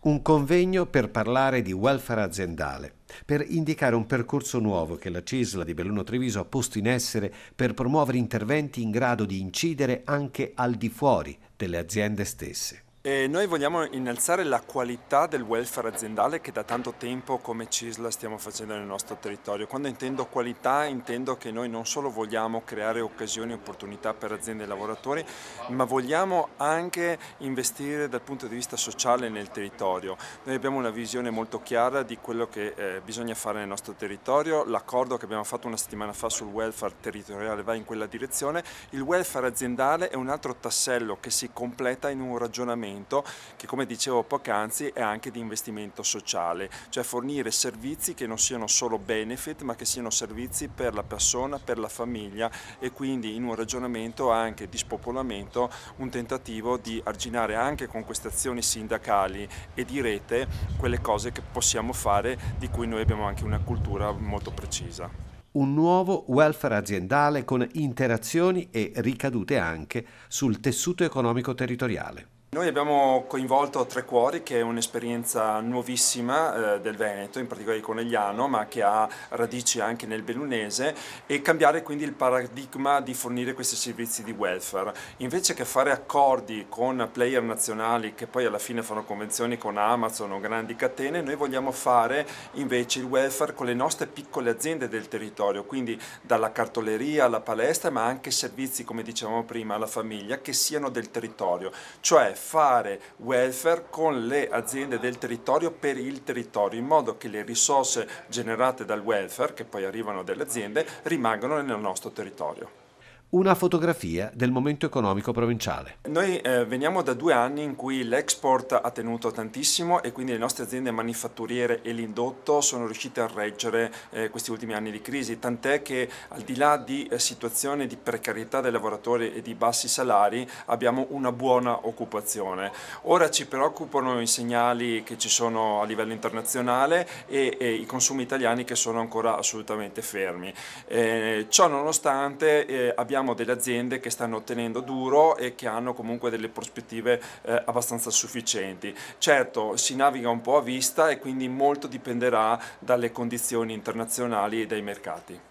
un convegno per parlare di welfare aziendale, per indicare un percorso nuovo che la Cisla di Belluno Treviso ha posto in essere per promuovere interventi in grado di incidere anche al di fuori delle aziende stesse. E noi vogliamo innalzare la qualità del welfare aziendale che da tanto tempo come CISLA stiamo facendo nel nostro territorio. Quando intendo qualità intendo che noi non solo vogliamo creare occasioni e opportunità per aziende e lavoratori, ma vogliamo anche investire dal punto di vista sociale nel territorio. Noi abbiamo una visione molto chiara di quello che eh, bisogna fare nel nostro territorio, l'accordo che abbiamo fatto una settimana fa sul welfare territoriale va in quella direzione, il welfare aziendale è un altro tassello che si completa in un ragionamento investimento che come dicevo poc'anzi è anche di investimento sociale, cioè fornire servizi che non siano solo benefit ma che siano servizi per la persona, per la famiglia e quindi in un ragionamento anche di spopolamento un tentativo di arginare anche con queste azioni sindacali e di rete quelle cose che possiamo fare di cui noi abbiamo anche una cultura molto precisa un nuovo welfare aziendale con interazioni e ricadute anche sul tessuto economico territoriale. Noi abbiamo coinvolto Tre Cuori che è un'esperienza nuovissima eh, del Veneto, in particolare di Conegliano, ma che ha radici anche nel Bellunese e cambiare quindi il paradigma di fornire questi servizi di welfare. Invece che fare accordi con player nazionali che poi alla fine fanno convenzioni con Amazon o grandi catene, noi vogliamo fare invece il welfare con le nostre piccole aziende del territorio, quindi dalla cartoleria alla palestra, ma anche servizi come dicevamo prima alla famiglia che siano del territorio, cioè fare welfare con le aziende del territorio per il territorio, in modo che le risorse generate dal welfare, che poi arrivano dalle aziende, rimangano nel nostro territorio una fotografia del momento economico provinciale. Noi eh, veniamo da due anni in cui l'export ha tenuto tantissimo e quindi le nostre aziende manifatturiere e l'indotto sono riuscite a reggere eh, questi ultimi anni di crisi, tant'è che al di là di eh, situazioni di precarietà dei lavoratori e di bassi salari abbiamo una buona occupazione. Ora ci preoccupano i segnali che ci sono a livello internazionale e, e i consumi italiani che sono ancora assolutamente fermi. Eh, ciò nonostante eh, abbiamo abbiamo delle aziende che stanno tenendo duro e che hanno comunque delle prospettive eh, abbastanza sufficienti. Certo, si naviga un po' a vista e quindi molto dipenderà dalle condizioni internazionali e dai mercati.